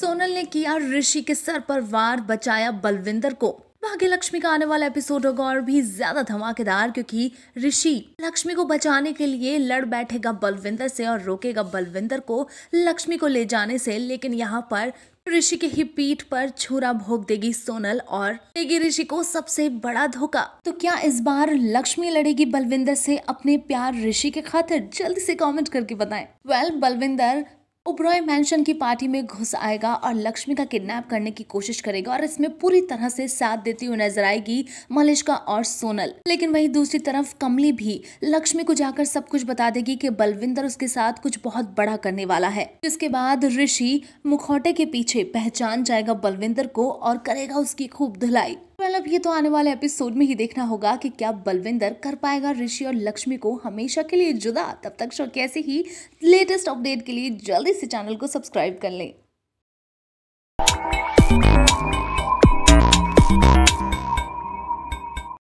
सोनल ने किया ऋषि के सर पर वार बचाया बलविंदर को भाग्य लक्ष्मी का आने वाला एपिसोड होगा और भी ज्यादा धमाकेदार क्योंकि ऋषि लक्ष्मी को बचाने के लिए लड़ बैठेगा बलविंदर से और रोकेगा बलविंदर को लक्ष्मी को ले जाने से लेकिन यहाँ पर ऋषि के ही पीठ पर छुरा भोग देगी सोनल और देगी ऋषि को सबसे बड़ा धोखा तो क्या इस बार लक्ष्मी लड़ेगी बलविंदर से अपने प्यार ऋषि के खातिर जल्दी से कमेंट करके बताएं well well, Balwinder Oberoi mansion की पार्टी में घुस आएगा और लक्ष्मी का किडनैप करने की कोशिश करेगा और इसमें पूरी तरह से साथ देती हुई नजर आएगी मलिश्का और सोनल लेकिन वहीं दूसरी तरफ कमली भी लक्ष्मी को जाकर सब कुछ बता देगी कि बलविंदर उसके साथ कुछ बहुत बड़ा करने वाला है जिसके बाद ऋषि मुखौटे के पीछे पहचान जाएगा बलविंदर को और करेगा उसकी खूब धुलाई अब मतलब ये तो आने वाले एपिसोड में ही देखना होगा कि क्या बलविंदर कर पाएगा ऋषि और लक्ष्मी को हमेशा के लिए जुदा तब तक शो कैसे ही लेटेस्ट अपडेट के लिए जल्दी से चैनल को सब्सक्राइब कर लें